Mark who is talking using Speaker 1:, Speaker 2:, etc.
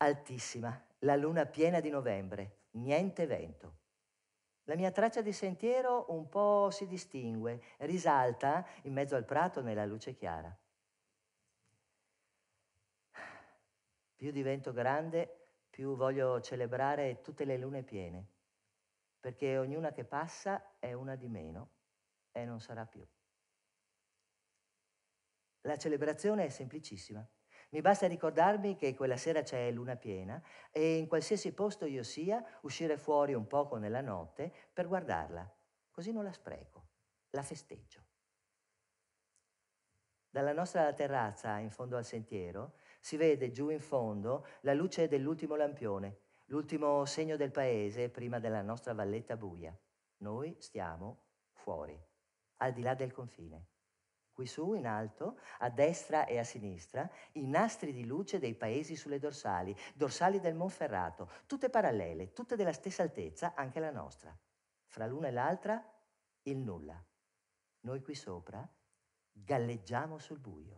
Speaker 1: Altissima, la luna piena di novembre, niente vento. La mia traccia di sentiero un po' si distingue, risalta in mezzo al prato nella luce chiara. Più divento grande, più voglio celebrare tutte le lune piene, perché ognuna che passa è una di meno e non sarà più. La celebrazione è semplicissima. Mi basta ricordarmi che quella sera c'è luna piena e in qualsiasi posto io sia, uscire fuori un poco nella notte per guardarla. Così non la spreco, la festeggio. Dalla nostra terrazza, in fondo al sentiero, si vede giù in fondo la luce dell'ultimo lampione, l'ultimo segno del paese prima della nostra valletta buia. Noi stiamo fuori, al di là del confine qui su in alto, a destra e a sinistra, i nastri di luce dei paesi sulle dorsali, dorsali del Monferrato, tutte parallele, tutte della stessa altezza, anche la nostra. Fra l'una e l'altra, il nulla. Noi qui sopra galleggiamo sul buio.